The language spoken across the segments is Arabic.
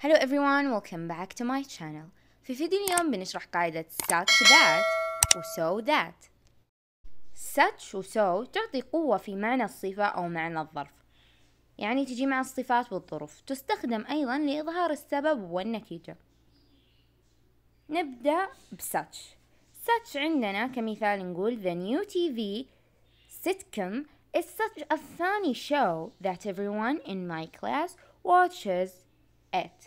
Hello everyone, welcome back to my channel. في فيديو اليوم بنشرح قاعدة such that و so that. such و so تعطي قوة في معنى الصفة أو معنى الظرف. يعني تجي مع الصفات والظروف. تستخدم أيضا لإظهار السبب والنتيجة. نبدأ بsuch. such عندنا كمثال نقول the new TV sitcom is such a funny show that everyone in my class watches at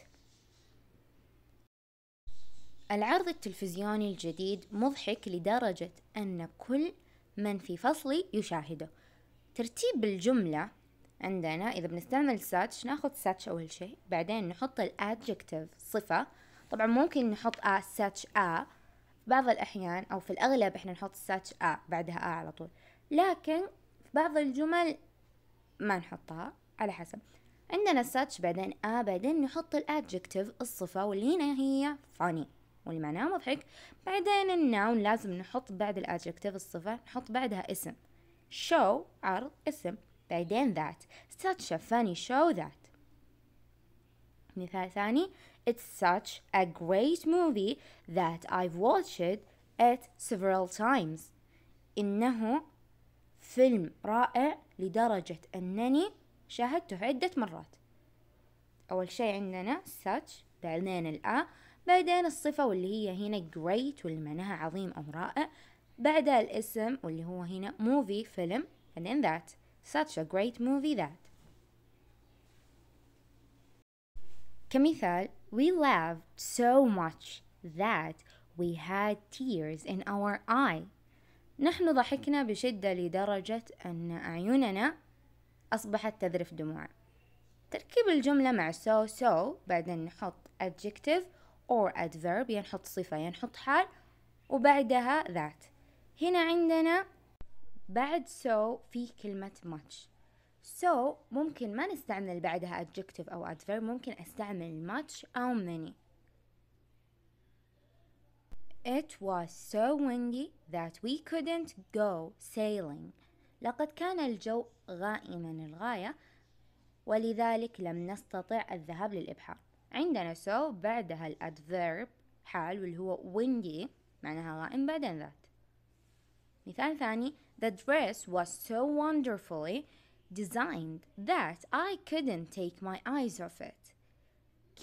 العرض التلفزيوني الجديد مضحك لدرجة أن كل من في فصلي يشاهده ترتيب الجملة عندنا إذا بنستعمل ساتش ناخذ ساتش أول شيء بعدين نحط الادجكتيف صفة طبعا ممكن نحط أ ساتش أ بعض الأحيان أو في الأغلب إحنا نحط ساتش أ بعدها أ على طول لكن في بعض الجمل ما نحطها على حسب عندنا such بعدين a بعدين نحط الادجكتيف الصفة واللي هنا هي funny واللي معناها مضحك بعدين الناون لازم نحط بعد الادجكتيف الصفة نحط بعدها اسم show عرض اسم بعدين that such a funny show that مثال ثاني It's such a great movie that I've watched it several times إنه فيلم رائع لدرجة أنني شاهدته عدة مرات أول شي عندنا such بعدين الأ بعدين الصفة واللي هي هنا great واللي معناها عظيم أو رائع بعدها الاسم واللي هو هنا movie فيلم and then that such a great movie that كمثال we laughed so much that we had tears in our eye نحن ضحكنا بشدة لدرجة أن أعيننا أصبحت تذرف دموع تركيب الجملة مع so so بعدين نحط adjective or adverb ينحط صفة ينحط حال وبعدها that هنا عندنا بعد so في كلمة much so ممكن ما نستعمل بعدها adjective أو adverb ممكن أستعمل much أو many It was so windy that we couldn't go sailing لقد كان الجو غائما للغاية ولذلك لم نستطع الذهاب للإبحار عندنا so بعدها الأدفيرب حال واللي هو windy معناها غائم بعدين ذات مثال ثاني The dress was so wonderfully designed that I couldn't take my eyes off it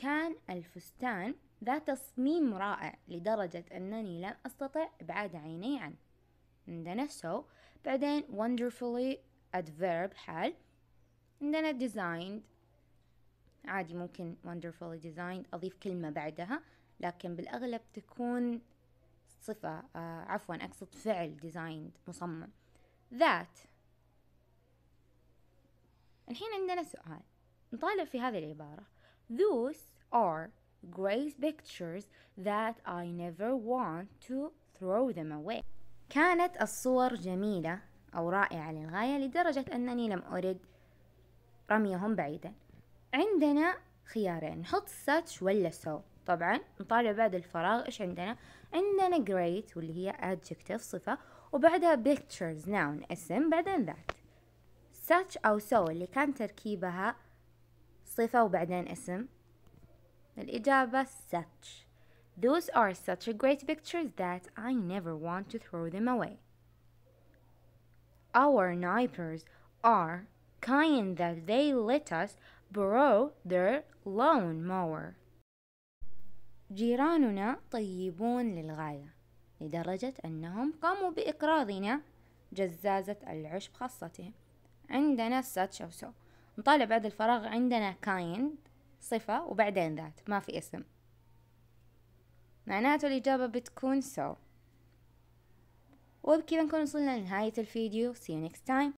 كان الفستان ذا تصميم رائع لدرجة أنني لم أستطع إبعاد عيني عنه and then I saw. but then wonderfully adverb had. and then I designed عادي ممكن wonderfully designed أضيف كلمة بعدها لكن بالأغلب تكون صفة uh, عفوا أقصد فعل designed مصمم that الحين عندنا سؤال نطالع في هذه العبارة those are great pictures that I never want to throw them away كانت الصور جميلة أو رائعة للغاية لدرجة أنني لم أرد رميهم بعيدا عندنا خيارين نحط ساتش ولا سو طبعا نطالع بعد الفراغ إيش عندنا عندنا great واللي هي adjective صفة وبعدها pictures noun اسم بعدين ذات such أو so اللي كان تركيبها صفة وبعدين اسم الإجابة such Those are such a great pictures that I never want to throw them away. Our neighbors are kind that they let us borrow their lawn mower. جيراننا طيبون للغاية لدرجة أنهم قاموا بإقراضنا جزازة العشب خاصتهم عندنا such أو so نطالع بعد الفراغ عندنا kind صفة وبعدين ذات ما في اسم معناته الإجابة بتكون so وبكذا نكون وصلنا لنهاية الفيديو see you next time